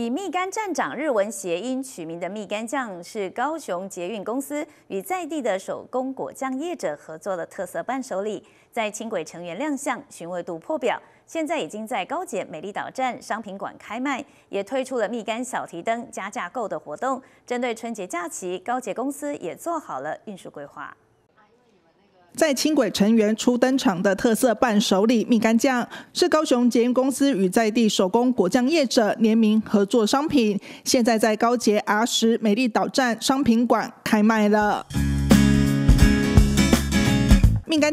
以蜜柑站长日文谐音取名的蜜柑酱是高雄捷运公司与在地的手工果酱业者合作的特色伴手礼，在轻轨成员亮相，询问度破表，现在已经在高捷美丽岛站商品馆开卖，也推出了蜜柑小提灯加价购的活动，针对春节假期，高捷公司也做好了运输规划。在轻轨成员初登场的特色伴手礼蜜柑酱，是高雄捷运公司与在地手工果酱业者联名合作商品，现在在高捷 R 十美丽岛站商品馆开卖了。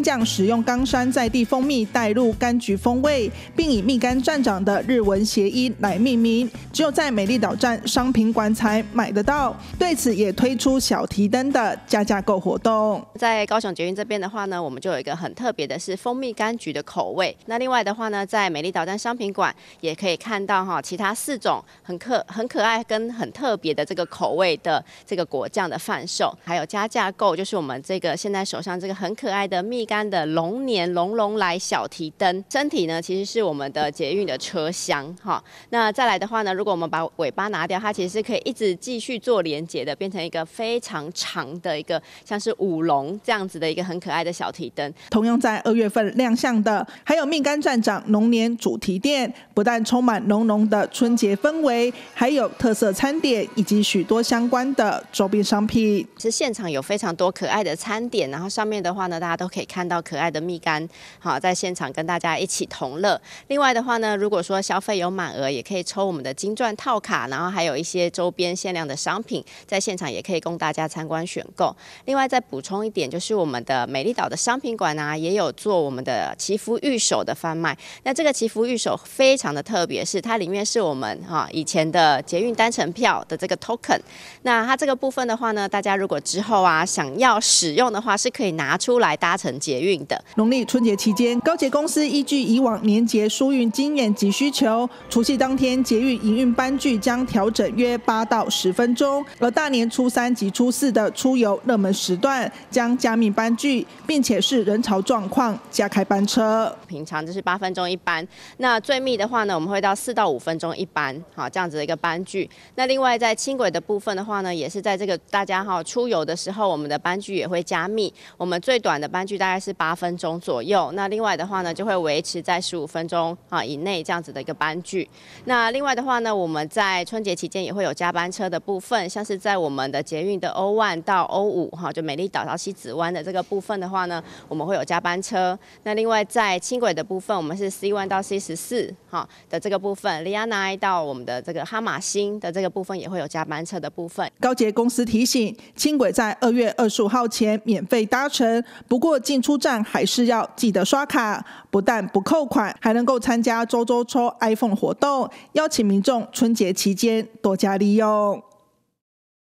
酱使用冈山在地蜂蜜带入柑橘风味，并以蜜柑站长的日文谐音来命名，只有在美丽岛站商品馆才买得到。对此也推出小提灯的加价购活动。在高雄捷运这边的话呢，我们就有一个很特别的是蜂蜜柑橘的口味。那另外的话呢，在美丽岛站商品馆也可以看到哈，其他四种很可很可爱跟很特别的这个口味的这个果酱的贩售，还有加价购就是我们这个现在手上这个很可爱的蜜。干的龙年龙龙来小提灯，身体呢其实是我们的捷运的车厢，哈，那再来的话呢，如果我们把尾巴拿掉，它其实是可以一直继续做连接的，变成一个非常长的一个像是舞龙这样子的一个很可爱的小提灯。同样在二月份亮相的，还有命干站长龙年主题店，不但充满浓浓的春节氛围，还有特色餐点以及许多相关的周边商品。是现场有非常多可爱的餐点，然后上面的话呢，大家都可以看。看到可爱的蜜柑，好，在现场跟大家一起同乐。另外的话呢，如果说消费有满额，也可以抽我们的金钻套卡，然后还有一些周边限量的商品，在现场也可以供大家参观选购。另外再补充一点，就是我们的美丽岛的商品馆啊，也有做我们的祈福玉手的贩卖。那这个祈福玉手非常的特别，是它里面是我们啊以前的捷运单程票的这个 token。那它这个部分的话呢，大家如果之后啊想要使用的话，是可以拿出来搭乘。捷运的农历春节期间，高捷公司依据以往年节疏运经验及需求，除夕当天捷运营运班距将调整约八到十分钟，而大年初三及初四的出游热门时段将加密班距，并且是人潮状况加开班车。平常就是八分钟一班，那最密的话呢，我们会到四到五分钟一班，好这样子的一个班距。那另外在轻轨的部分的话呢，也是在这个大家哈出游的时候，我们的班距也会加密。我们最短的班距大概是八分钟左右，那另外的话呢，就会维持在十五分钟啊以内这样子的一个班距。那另外的话呢，我们在春节期间也会有加班车的部分，像是在我们的捷运的 O1 到 O5 哈，就美丽岛到西子湾的这个部分的话呢，我们会有加班车。那另外在轻轨的部分，我们是 C1 到 C 十四哈的这个部分，利亚奈到我们的这个哈马星的这个部分也会有加班车的部分。高捷公司提醒，轻轨在二月二十五号前免费搭乘，不过进出站还是要记得刷卡，不但不扣款，还能够参加周周抽 iPhone 活动，邀请民众春节期间多加利用。